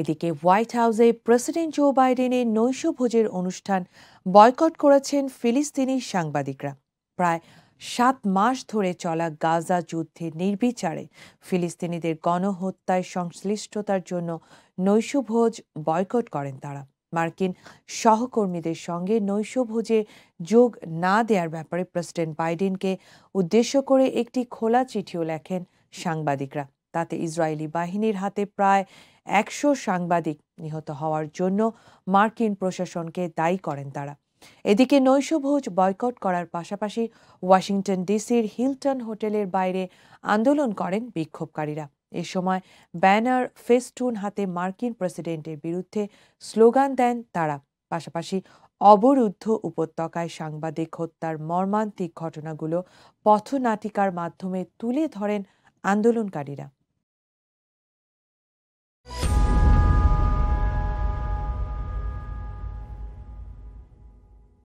এদিকে হোয়াইট হাউসে president Joe বাইডেনের নৈশভোজের অনুষ্ঠান বয়কট করেছেন ফিলিস্তিনি সাংবাদিকরা প্রায় সাত মাস ধরে চলা গাজা যুদ্ধে নির্বিচারে ফিলিস্তিনিদের গণহত্যায় সংশ্লিষ্টতার জন্য নৈশভোজ বয়কট করেন তারা মার্কিন সহকর্মীদের সঙ্গে নৈশভোজে যোগ না দেওয়ার ব্যাপারে প্রেসিডেন্ট বাইডেনকে উদ্দেশ্য করে একটি খোলা চিঠিও লেখেন সাংবাদিকরা তাতে ইসরায়েলি বাহিনীর হাতে প্রায় একশো সাংবাদিক নিহত হওয়ার জন্য মার্কিন প্রশাসনকে দায়ী করেন তারা এদিকে নৈশভোজ বয়কট করার পাশাপাশি ওয়াশিংটন ডিসির হিলটন হোটেলের বাইরে আন্দোলন করেন বিক্ষোভকারীরা এ সময় ব্যানার ফেস্টুন হাতে মার্কিন প্রেসিডেন্টের বিরুদ্ধে স্লোগান দেন তারা পাশাপাশি অবরুদ্ধ উপত্যকায় সাংবাদিক হত্যার মর্মান্তিক ঘটনাগুলো পথনাটিকার মাধ্যমে তুলে ধরেন আন্দোলনকারীরা